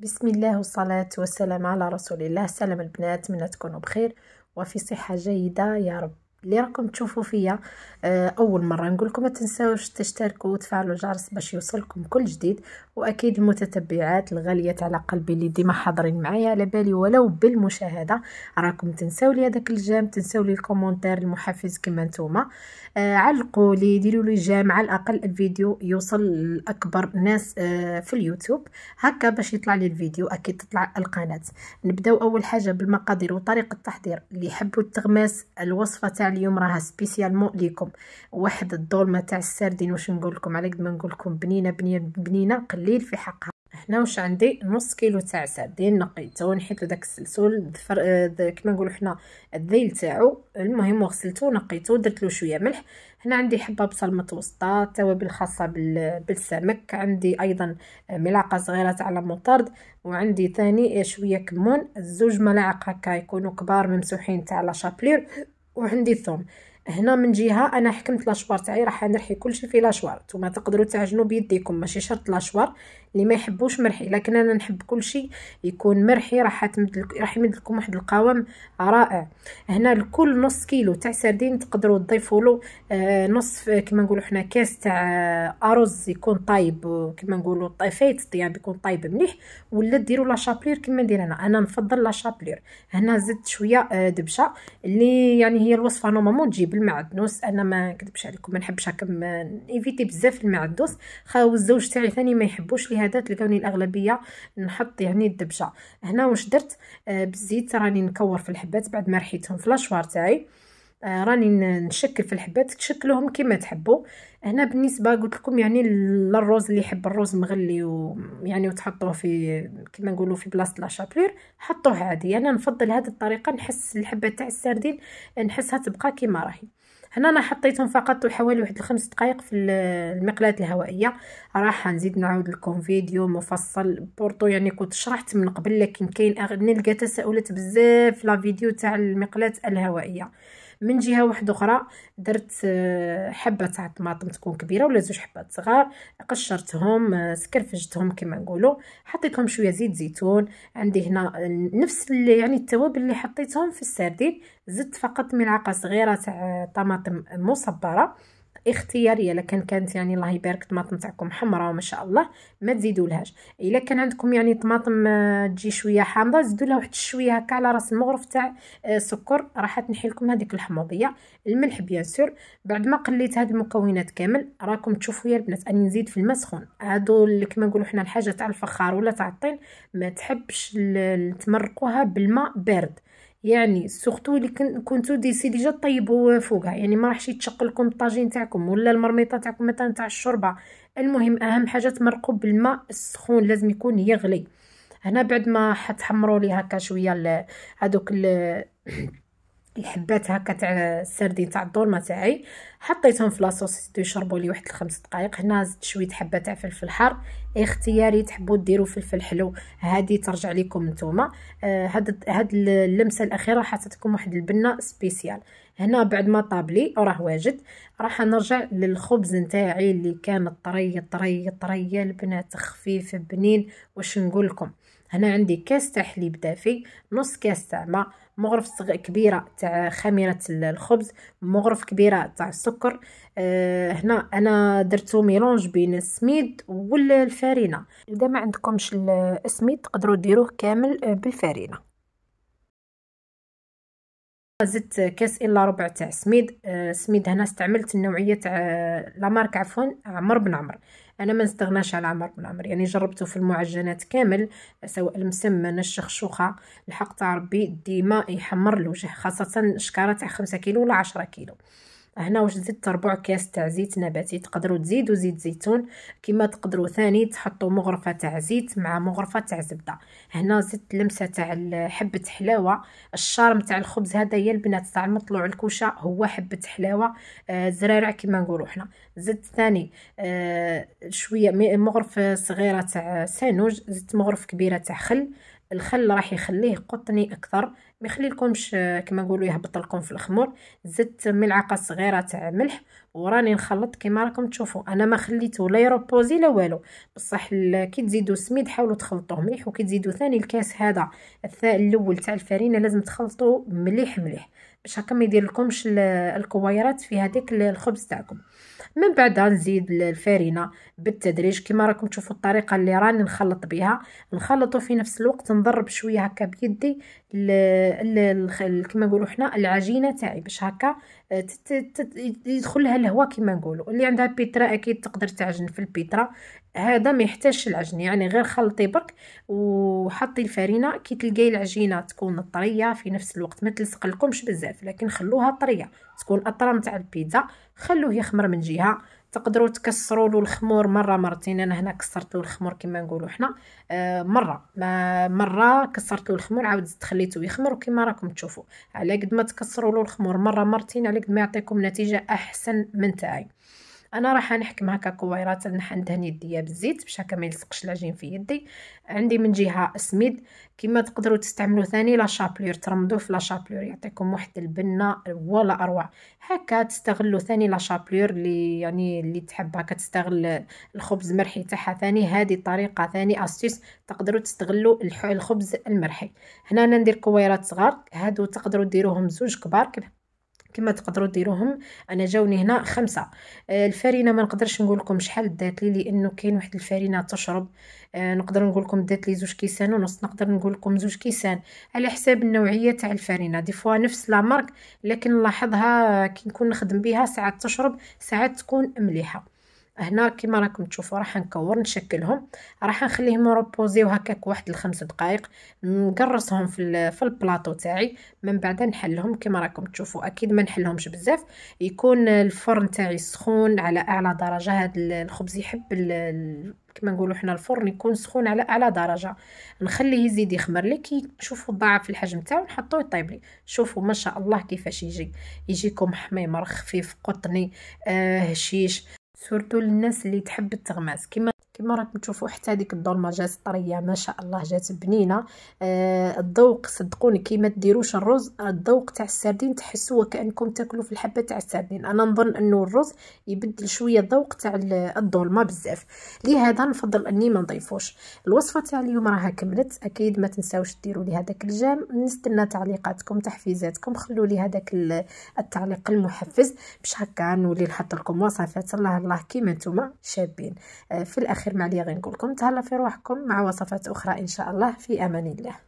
بسم الله والصلاة والسلام على رسول الله سلام البنات من تكونوا بخير وفي صحة جيدة يا رب اللي راكم تشوفوا فيا اول مره نقول لكم ما تنساوش تشتركوا وتفعلوا الجرس باش يوصلكم كل جديد واكيد المتتبعات الغاليه على قلبي اللي ديما حاضرين معايا على بالي ولو بالمشاهده راكم تنساو لي هذاك الجام تنساو لي الكومونتير المحفز كما نتوما آه علقوا لي ديروا لي جام على الاقل الفيديو يوصل لاكبر ناس آه في اليوتيوب هكا باش يطلع لي الفيديو اكيد تطلع القناه نبداو اول حاجه بالمقادير وطريقه التحضير اللي يحبوا التغماس الوصفه تاع اليوم راها سبيسيالمون ليكم واحد الدولمه تاع السردين واش نقول لكم على قد ما نقول لكم بنينه بنينه بنينه قليل قليل في حقها هنا واش عندي نص كيلو تاع سردين ديال نقي تا داك السلسول آه، كيما نقولوا حنا الذيل تاعو المهم غسلته ونقيتو درت له شويه ملح هنا عندي حبه بصل متوسطه توابل خاصه بالسمك عندي ايضا آه، ملعقه صغيره تاع المطرد وعندي ثاني آه، شويه كمون زوج ملاعق هكا يكونوا كبار ممسوحين تاع لا شابلير وعندي الثوم هنا من جهه انا حكمت لاشوار تاعي راح نرحي كلشي في لاشوار نتوما تقدروا تعجنوا بيديكم ماشي شرط لاشوار اللي ما يحبوش مرحي لكن انا نحب كل شيء يكون مرحي راح تمدلك راح يمد لكم واحد القوام رائع هنا لكل نص كيلو تاع سردين تقدروا تضيفوا له آه، نصف كما نقولوا حنا كاس تاع آه، ارز يكون طايب كما نقولوا طيفيت طياب يكون طايب مليح ولا ديروا لا شابلير كما ندير انا انا نفضل لا شابلير هنا زدت شويه آه، دبشه اللي يعني هي الوصفه نورمالمون تجيب المعدنوس انا ما نكذبش عليكم ما نحبش هكا ايفيتي بزاف المعدنوس خاو الزوج تاعي ثاني ما يحبوش ليه هذا تلقاوني الاغلبيه نحط يعني الدبشه هنا واش درت آه، بالزيت راني نكور في الحبات بعد ما رحيتهم في لاشوار تاعي آه، راني نشكل في الحبات تشكلوهم كما تحبوا هنا بالنسبه قلت لكم يعني للروز اللي يحب الروز مغلي ويعني وتحطوه في كما نقولوا في بلاصه لا حطوه عادي انا نفضل هذه الطريقه نحس الحبه تاع السردين نحسها تبقى كما راهي هنا انا حطيتهم فقط حوالي واحد الخمس دقائق في المقلاة الهوائيه راح نزيد نعاود لكم فيديو مفصل بورتو يعني كنت شرحت من قبل لكن كاين نلقى تساؤلات بزاف في لا فيديو تاع المقلاة الهوائيه من جهه واحده اخرى درت آه، حبه تاع الطماطم تكون كبيره ولا زوج حبات صغار قشرتهم آه، سكرفجتهم كما نقولوا حطيت لهم شويه زيت زيتون عندي هنا آه، نفس يعني التوابل اللي حطيتهم في السردين زدت فقط ملعقه صغيره تاع طماطم مصبره اختياريه لكن كانت يعني الله يبارك الطماطم تاعكم حمراء ما شاء الله ما تزيدولهاش الا كان عندكم يعني طماطم آه، تجي شويه حامضه زيدوا لها واحد شويه هكا على راس المغرف تاع السكر آه، راح تنحي لكم هذيك الحموضيه الملح بيان سور بعد ما قليت هاد المكونات كامل راكم تشوفوا يا البنات اني نزيد في الماء سخون هادو كما نقولوا حنا الحاجه تاع الفخار ولا تاع الطين ما تحبش تمرقوها بالماء بارد يعني سورتو اللي كنتو ديسي ديجا طيبوا فوقها يعني ما راحش يتشق لكم الطاجين تاعكم ولا المرميطه تاعكم مثلا تاع الشوربه المهم اهم حاجه تمرقوا بالماء السخون لازم يكون يغلي هنا بعد ما حتحمروا لي هكا شويه هذوك الحبات هكا تاع السردين تاع الدولمه تاعي حطيتهم في لاصوص يشربوا لي واحد الخمس دقائق هنا زدت شويه حبه تاع فلفل حار إيه، اختياري تحبوا ديروا فلفل حلو هادي ترجع لكم نتوما آه، هاد هاد اللمسه الاخيره حطيتكم واحد البنه سبيسيال هنا بعد ما طابلي راه واجد راح نرجع للخبز نتاعي اللي كان طري طري طري البنات خفيف بنين واش نقول لكم هنا عندي كاس تاع حليب دافي نص كاس تاع ماء مغرف كبيرة تاع خميرة الخبز مغرف كبيرة تاع السكر أه هنا انا درتو ميلونج بين السميد والفارينة اذا ما عندكمش السميد تقدروا ديروه كامل آه، بالفارينة زدت كاس الا ربع تاع سميد آه، سميد هنا استعملت النوعيه تاع آه، لا عفوا عمر بن عمر انا ما نستغناش على بن بالعمر يعني جربته في المعجنات كامل سواء المسمن الشخشوخه الحق تاع ربي ديما يحمر الوجه خاصه شكاره تاع 5 كيلو ولا 10 كيلو هنا واش زدت ربع كاس تاع زيت نباتي تقدروا تزيدوا زيت زيتون كما تقدروا ثاني تحطوا مغرفه تاع زيت مع مغرفه تاع زبده هنا زدت لمسه تاع حبه حلاوه الشارم تاع الخبز هذا يا البنات تاع المطلوع الكوشه هو حبه حلاوه آه، زرارع كما نقولوا حنا زدت ثاني آه، شويه مغرف صغيره تاع سانوج زدت مغرف كبيره تاع خل الخل راح يخليه قطني اكثر ما يخليلكمش آه، كما نقولوا يهبط لكم في الخمور زدت ملعقه صغيره تاع ملح وراني نخلط كما راكم تشوفوا انا ما خليته لا يروبوزي لا والو بصح كي تزيدوا سميد حاولوا تخلطوه مليح وكي تزيدوا ثاني الكاس هذا الاول تاع الفرينه لازم تخلطوه مليح مليح باش هكا ما يدير لكمش الكويرات في هذيك الخبز تاعكم من بعد غنزيد الفارينة بالتدريج كما راكم تشوفوا الطريقه اللي راني نخلط بها نخلطه في نفس الوقت نضرب شويه هكا بيدي كما نقولوا حنا العجينه تاعي باش هكا آه، يدخل لها الهواء كما نقولوا اللي عندها بيترا اكيد تقدر تعجن في البيترا هذا ما يحتاجش العجن يعني غير خلطي برك وحطي الفرينه كي تلقاي العجينه تكون طريه في نفس الوقت ما تلصقلكمش بزاف لكن خلوها طريه تكون اطرى نتاع البيتزا خلوه يخمر من جهه تقدروا تكسروا له الخمور مره مرتين انا هنا كسرت له الخمور كما نقولوا حنا آه مره ما مره كسرت له الخمور عاود زدت خليته يخمر وكما راكم تشوفوا على قد ما تكسروا له الخمور مره مرتين على قد ما يعطيكم نتيجه احسن من تاعي انا راح نحكم هكا كويرات نحن ندهن يديا بالزيت باش هكا ما يلصقش العجين في يدي عندي من جهه اسمد كما تقدروا تستعملوا ثاني لا شابلور ترمدوا في لا شابلور يعطيكم واحد البنه ولا اروع هكا تستغلوا ثاني لا شابلور اللي يعني اللي تحب هكا تستغل الخبز المرحي تاعها ثاني هذه طريقه ثاني استيس تقدروا تستغلوا الخبز المرحي هنا انا ندير كويرات صغار هادو تقدروا ديروهم زوج كبار كما تقدروا ديروهم انا جاوني هنا خمسة آه، الفرينه ما نقدرش نقول لكم شحال دات لي لانه كاين واحد الفرينه تشرب آه، نقدر نقول لكم دات لي زوج كيسان ونص نقدر نقول لكم زوج كيسان على حساب النوعيه تاع الفرينه دي فوا نفس لا لكن نلاحظها كي نكون نخدم بها ساعات تشرب ساعات تكون مليحه هنا كما راكم تشوفوا راح نكور نشكلهم راح نخليهم روبوزيو هكاك واحد لخمس دقائق نقرصهم في في البلاطو تاعي من بعد نحلهم كما راكم تشوفوا اكيد ما نحلهمش بزاف يكون الفرن تاعي سخون على اعلى درجه هذا الخبز يحب كما نقولوا حنا الفرن يكون سخون على اعلى درجه نخليه يزيد يخمر لي كي تشوفوا ضعف الحجم تاعو نحطوه يطيب لي شوفوا ما شاء الله كيفاش يجي يجيكم حميمر خفيف قطني آه هشيش سورتو للناس اللي تحب التغماس كما كما راكم تشوفوا حتى ديك الظلمه جات طريه ما شاء الله جات بنينه آه الذوق صدقوني كي ما ديروش الرز الذوق تاع السردين تحسوا وكانكم تاكلوا في الحبه تاع السردين انا نظن انه الرز يبدل شويه الذوق تاع الظلمه بزاف لهذا نفضل اني ما نضيفوش الوصفه تاع اليوم راها كملت اكيد ما تنساوش ديروا لي هذاك الجام نستنى تعليقاتكم تحفيزاتكم خلوا لي هذاك التعليق المحفز باش هكا نولي نحط لكم وصفات الله الله كيما نتوما شابين آه في الاخير اخر ما عليا غير نقول لكم تهلا في روحكم مع وصفات اخرى ان شاء الله في امان الله